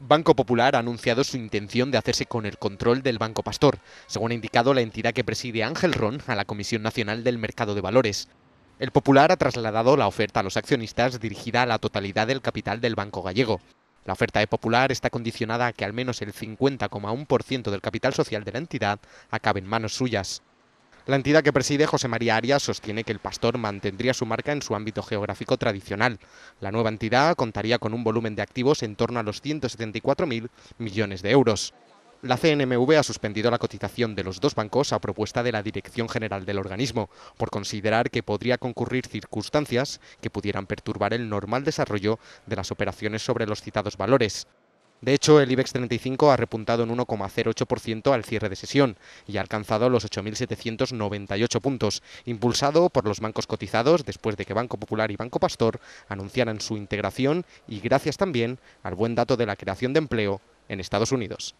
Banco Popular ha anunciado su intención de hacerse con el control del Banco Pastor, según ha indicado la entidad que preside Ángel Ron a la Comisión Nacional del Mercado de Valores. El Popular ha trasladado la oferta a los accionistas dirigida a la totalidad del capital del Banco Gallego. La oferta de Popular está condicionada a que al menos el 50,1% del capital social de la entidad acabe en manos suyas. La entidad que preside José María Arias sostiene que el pastor mantendría su marca en su ámbito geográfico tradicional. La nueva entidad contaría con un volumen de activos en torno a los 174.000 millones de euros. La CNMV ha suspendido la cotización de los dos bancos a propuesta de la Dirección General del organismo, por considerar que podría concurrir circunstancias que pudieran perturbar el normal desarrollo de las operaciones sobre los citados valores. De hecho, el IBEX 35 ha repuntado en 1,08% al cierre de sesión y ha alcanzado los 8.798 puntos, impulsado por los bancos cotizados después de que Banco Popular y Banco Pastor anunciaran su integración y gracias también al buen dato de la creación de empleo en Estados Unidos.